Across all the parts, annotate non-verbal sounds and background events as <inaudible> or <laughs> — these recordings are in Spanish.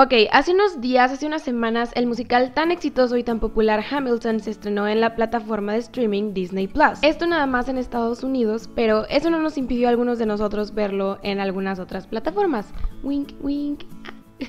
Ok, hace unos días, hace unas semanas, el musical tan exitoso y tan popular Hamilton se estrenó en la plataforma de streaming Disney Plus. Esto nada más en Estados Unidos, pero eso no nos impidió a algunos de nosotros verlo en algunas otras plataformas. Wink, wink.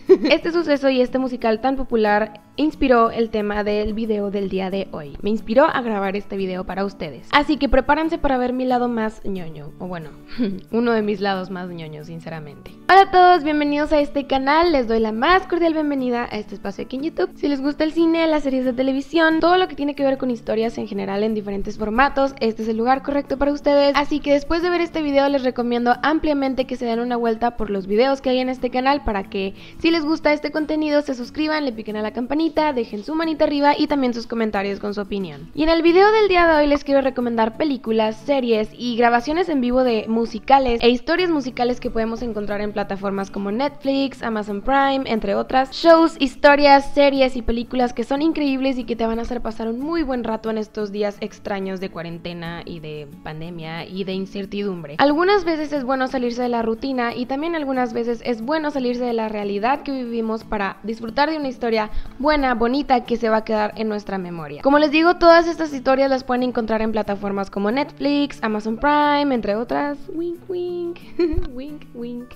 <laughs> Este suceso y este musical tan popular inspiró el tema del video del día de hoy. Me inspiró a grabar este video para ustedes. Así que prepárense para ver mi lado más ñoño, o bueno, <laughs> uno de mis lados más ñoños, sinceramente. Hola a todos, bienvenidos a este canal. Les doy la más cordial bienvenida a este espacio aquí en YouTube. Si les gusta el cine, las series de televisión, todo lo que tiene que ver con historias en general en diferentes formatos, este es el lugar correcto para ustedes. Así que después de ver este video les recomiendo ampliamente que se den una vuelta por los videos que hay en este canal para que si les gusta este contenido, se suscriban, le piquen a la campanita, dejen su manita arriba y también sus comentarios con su opinión. Y en el video del día de hoy les quiero recomendar películas, series y grabaciones en vivo de musicales e historias musicales que podemos encontrar en plataformas como Netflix, Amazon Prime, entre otras. Shows, historias, series y películas que son increíbles y que te van a hacer pasar un muy buen rato en estos días extraños de cuarentena y de pandemia y de incertidumbre. Algunas veces es bueno salirse de la rutina y también algunas veces es bueno salirse de la realidad que vivimos para disfrutar de una historia buena, bonita, que se va a quedar en nuestra memoria. Como les digo, todas estas historias las pueden encontrar en plataformas como Netflix, Amazon Prime, entre otras. Wink, wink, <laughs> wink, wink.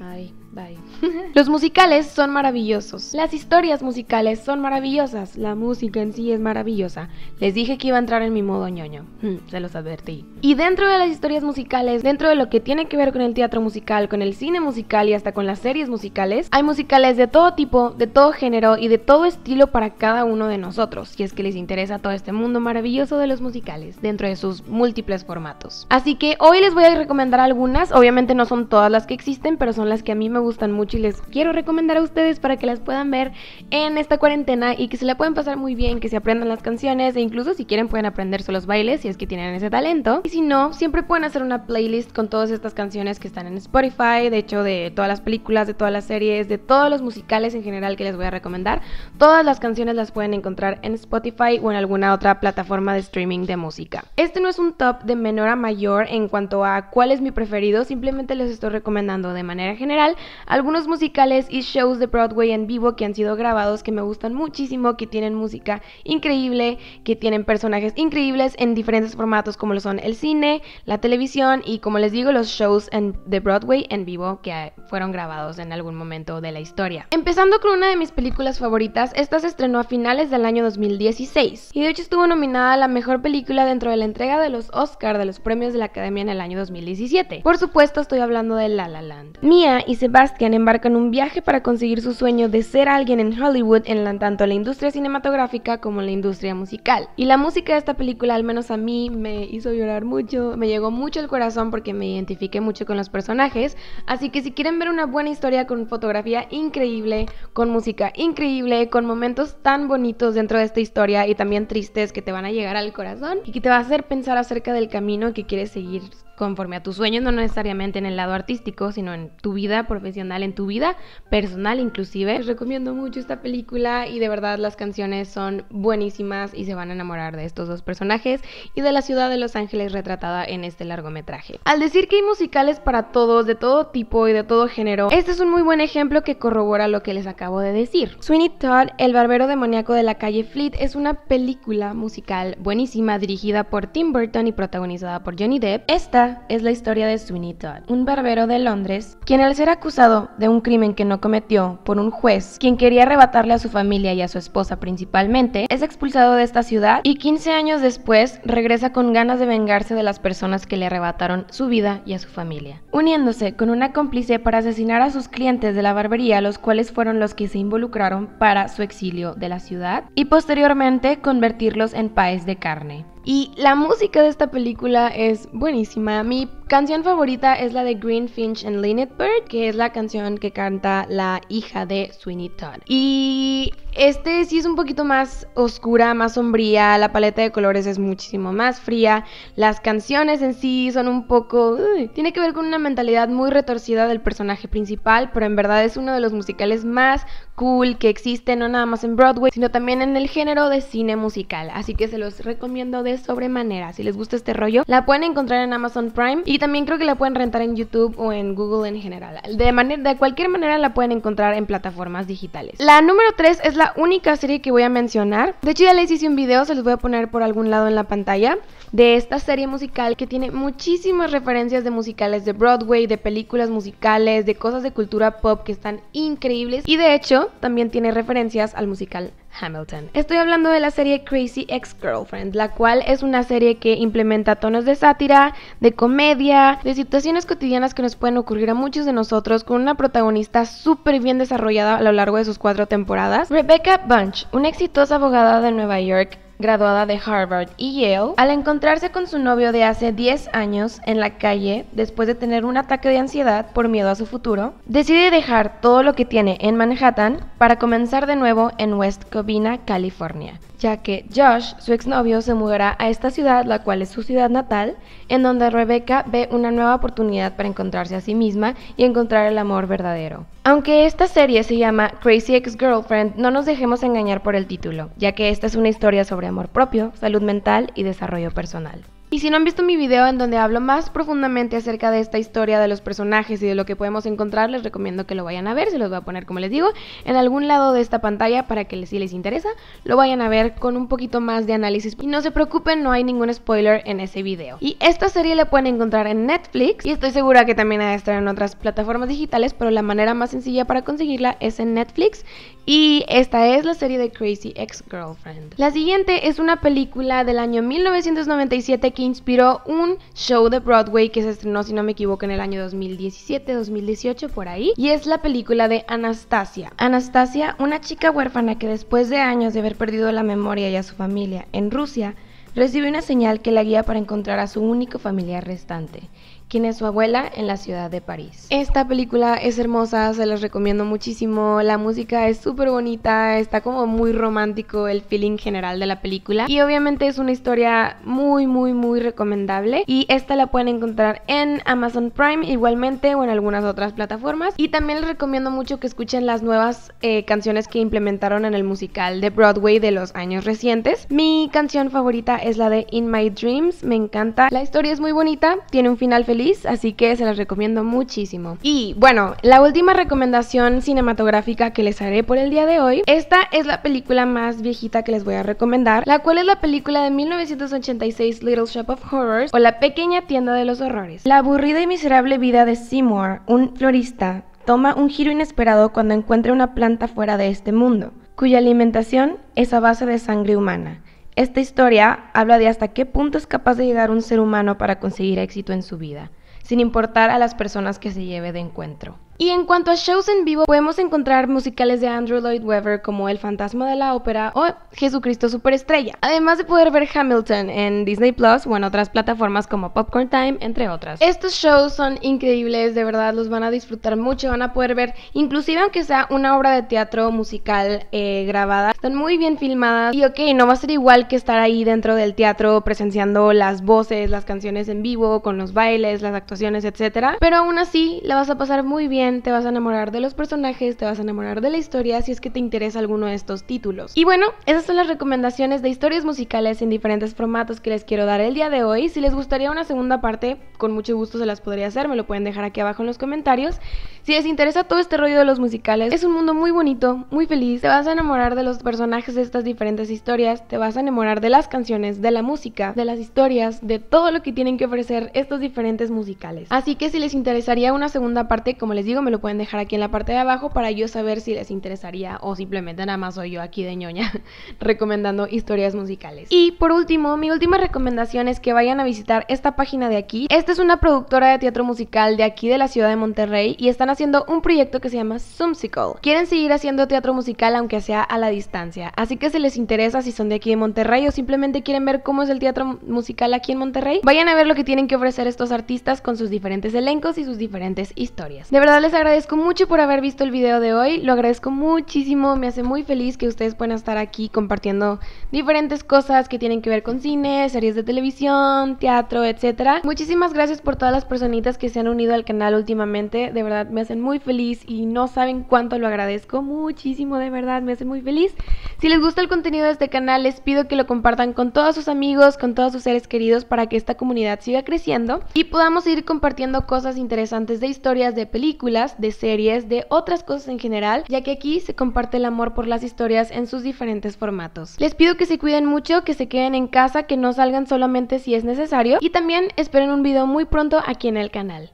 Ay. Bye. <laughs> Los musicales son maravillosos. Las historias musicales son maravillosas. La música en sí es maravillosa. Les dije que iba a entrar en mi modo ñoño. Mm, se los advertí. Y dentro de las historias musicales, dentro de lo que tiene que ver con el teatro musical, con el cine musical y hasta con las series musicales, hay musicales de todo tipo, de todo género y de todo estilo para cada uno de nosotros, si es que les interesa todo este mundo maravilloso de los musicales, dentro de sus múltiples formatos. Así que hoy les voy a recomendar algunas, obviamente no son todas las que existen, pero son las que a mí me me gustan mucho y les quiero recomendar a ustedes para que las puedan ver en esta cuarentena y que se la pueden pasar muy bien, que se aprendan las canciones e incluso si quieren pueden aprenderse los bailes si es que tienen ese talento. Y si no, siempre pueden hacer una playlist con todas estas canciones que están en Spotify, de hecho de todas las películas, de todas las series, de todos los musicales en general que les voy a recomendar. Todas las canciones las pueden encontrar en Spotify o en alguna otra plataforma de streaming de música. Este no es un top de menor a mayor en cuanto a cuál es mi preferido, simplemente les estoy recomendando de manera general algunos musicales y shows de Broadway en vivo que han sido grabados que me gustan muchísimo, que tienen música increíble, que tienen personajes increíbles en diferentes formatos como lo son el cine, la televisión y como les digo los shows en, de Broadway en vivo que eh, fueron grabados en algún momento de la historia. Empezando con una de mis películas favoritas, esta se estrenó a finales del año 2016 y de hecho estuvo nominada a la mejor película dentro de la entrega de los Oscar de los premios de la Academia en el año 2017. Por supuesto estoy hablando de La La Land. mía y Sebastian que embarca en un viaje para conseguir su sueño de ser alguien en Hollywood en tanto la industria cinematográfica como la industria musical. Y la música de esta película, al menos a mí, me hizo llorar mucho, me llegó mucho el corazón porque me identifiqué mucho con los personajes. Así que si quieren ver una buena historia con fotografía increíble, con música increíble, con momentos tan bonitos dentro de esta historia y también tristes que te van a llegar al corazón y que te va a hacer pensar acerca del camino que quieres seguir conforme a tus sueños, no necesariamente en el lado artístico, sino en tu vida profesional, en tu vida personal inclusive. Les recomiendo mucho esta película y de verdad las canciones son buenísimas y se van a enamorar de estos dos personajes y de la ciudad de Los Ángeles retratada en este largometraje. Al decir que hay musicales para todos, de todo tipo y de todo género, este es un muy buen ejemplo que corrobora lo que les acabo de decir. Sweeney Todd, El barbero demoníaco de la calle Fleet, es una película musical buenísima dirigida por Tim Burton y protagonizada por Johnny Depp. Esta es la historia de Sweeney Todd, un barbero de Londres, quien al ser acusado de un crimen que no cometió por un juez, quien quería arrebatarle a su familia y a su esposa principalmente, es expulsado de esta ciudad y 15 años después regresa con ganas de vengarse de las personas que le arrebataron su vida y a su familia, uniéndose con una cómplice para asesinar a sus clientes de la barbería, los cuales fueron los que se involucraron para su exilio de la ciudad y posteriormente convertirlos en paes de carne. Y la música de esta película es buenísima. A canción favorita es la de Green Finch and Lynette Bird, que es la canción que canta la hija de Sweeney Todd. Y este sí es un poquito más oscura, más sombría, la paleta de colores es muchísimo más fría, las canciones en sí son un poco... tiene que ver con una mentalidad muy retorcida del personaje principal, pero en verdad es uno de los musicales más cool que existe, no nada más en Broadway, sino también en el género de cine musical. Así que se los recomiendo de sobremanera. Si les gusta este rollo, la pueden encontrar en Amazon Prime y y también creo que la pueden rentar en YouTube o en Google en general. De, de cualquier manera la pueden encontrar en plataformas digitales. La número 3 es la única serie que voy a mencionar. De hecho ya les hice un video, se los voy a poner por algún lado en la pantalla, de esta serie musical que tiene muchísimas referencias de musicales de Broadway, de películas musicales, de cosas de cultura pop que están increíbles. Y de hecho también tiene referencias al musical Hamilton. Estoy hablando de la serie Crazy Ex-Girlfriend, la cual es una serie que implementa tonos de sátira, de comedia, de situaciones cotidianas que nos pueden ocurrir a muchos de nosotros, con una protagonista súper bien desarrollada a lo largo de sus cuatro temporadas. Rebecca Bunch, una exitosa abogada de Nueva York graduada de Harvard y Yale, al encontrarse con su novio de hace 10 años en la calle después de tener un ataque de ansiedad por miedo a su futuro, decide dejar todo lo que tiene en Manhattan para comenzar de nuevo en West Covina, California, ya que Josh, su exnovio, se mudará a esta ciudad, la cual es su ciudad natal, en donde Rebecca ve una nueva oportunidad para encontrarse a sí misma y encontrar el amor verdadero. Aunque esta serie se llama Crazy Ex-Girlfriend, no nos dejemos engañar por el título, ya que esta es una historia sobre amor propio, salud mental y desarrollo personal. Y si no han visto mi video en donde hablo más profundamente acerca de esta historia, de los personajes y de lo que podemos encontrar, les recomiendo que lo vayan a ver. Se los voy a poner, como les digo, en algún lado de esta pantalla para que si les interesa, lo vayan a ver con un poquito más de análisis. Y no se preocupen, no hay ningún spoiler en ese video. Y esta serie la pueden encontrar en Netflix y estoy segura que también ha de estar en otras plataformas digitales, pero la manera más sencilla para conseguirla es en Netflix. Y esta es la serie de Crazy Ex-Girlfriend. La siguiente es una película del año 1997 que inspiró un show de Broadway que se estrenó, si no me equivoco, en el año 2017, 2018, por ahí. Y es la película de Anastasia. Anastasia, una chica huérfana que después de años de haber perdido la memoria y a su familia en Rusia, recibe una señal que la guía para encontrar a su único familiar restante quien es su abuela en la ciudad de París. Esta película es hermosa, se las recomiendo muchísimo, la música es súper bonita, está como muy romántico el feeling general de la película y obviamente es una historia muy muy muy recomendable y esta la pueden encontrar en Amazon Prime igualmente o en algunas otras plataformas y también les recomiendo mucho que escuchen las nuevas eh, canciones que implementaron en el musical de Broadway de los años recientes. Mi canción favorita es la de In My Dreams, me encanta, la historia es muy bonita, tiene un final feliz así que se las recomiendo muchísimo. Y bueno, la última recomendación cinematográfica que les haré por el día de hoy, esta es la película más viejita que les voy a recomendar, la cual es la película de 1986 Little Shop of Horrors o La pequeña tienda de los horrores. La aburrida y miserable vida de Seymour, un florista, toma un giro inesperado cuando encuentra una planta fuera de este mundo, cuya alimentación es a base de sangre humana esta historia habla de hasta qué punto es capaz de llegar un ser humano para conseguir éxito en su vida, sin importar a las personas que se lleve de encuentro. Y en cuanto a shows en vivo, podemos encontrar musicales de Andrew Lloyd Webber como El Fantasma de la Ópera o Jesucristo Superestrella, además de poder ver Hamilton en Disney Plus o en otras plataformas como Popcorn Time, entre otras. Estos shows son increíbles, de verdad los van a disfrutar mucho, van a poder ver, inclusive aunque sea una obra de teatro musical eh, grabada, están muy bien filmadas y ok, no va a ser igual que estar ahí dentro del teatro presenciando las voces, las canciones en vivo, con los bailes, las actuaciones, etc. Pero aún así la vas a pasar muy bien te vas a enamorar de los personajes, te vas a enamorar de la historia si es que te interesa alguno de estos títulos. Y bueno, esas son las recomendaciones de historias musicales en diferentes formatos que les quiero dar el día de hoy. Si les gustaría una segunda parte, con mucho gusto se las podría hacer, me lo pueden dejar aquí abajo en los comentarios. Si les interesa todo este rollo de los musicales, es un mundo muy bonito, muy feliz, te vas a enamorar de los personajes de estas diferentes historias, te vas a enamorar de las canciones, de la música, de las historias, de todo lo que tienen que ofrecer estos diferentes musicales. Así que si les interesaría una segunda parte, como les digo, me lo pueden dejar aquí en la parte de abajo para yo saber si les interesaría o simplemente nada más soy yo aquí de ñoña <laughs> recomendando historias musicales. Y por último, mi última recomendación es que vayan a visitar esta página de aquí. Esta es una productora de teatro musical de aquí de la ciudad de Monterrey y están haciendo un proyecto que se llama Sumsical. Quieren seguir haciendo teatro musical aunque sea a la distancia, así que si les interesa si son de aquí de Monterrey o simplemente quieren ver cómo es el teatro musical aquí en Monterrey, vayan a ver lo que tienen que ofrecer estos artistas con sus diferentes elencos y sus diferentes historias. De verdad les les agradezco mucho por haber visto el video de hoy, lo agradezco muchísimo, me hace muy feliz que ustedes puedan estar aquí compartiendo diferentes cosas que tienen que ver con cine, series de televisión, teatro, etc. Muchísimas gracias por todas las personitas que se han unido al canal últimamente, de verdad me hacen muy feliz y no saben cuánto lo agradezco, muchísimo de verdad, me hace muy feliz. Si les gusta el contenido de este canal, les pido que lo compartan con todos sus amigos, con todos sus seres queridos para que esta comunidad siga creciendo y podamos ir compartiendo cosas interesantes de historias, de películas, de series, de otras cosas en general, ya que aquí se comparte el amor por las historias en sus diferentes formatos. Les pido que se cuiden mucho, que se queden en casa, que no salgan solamente si es necesario y también esperen un video muy pronto aquí en el canal.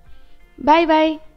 Bye bye.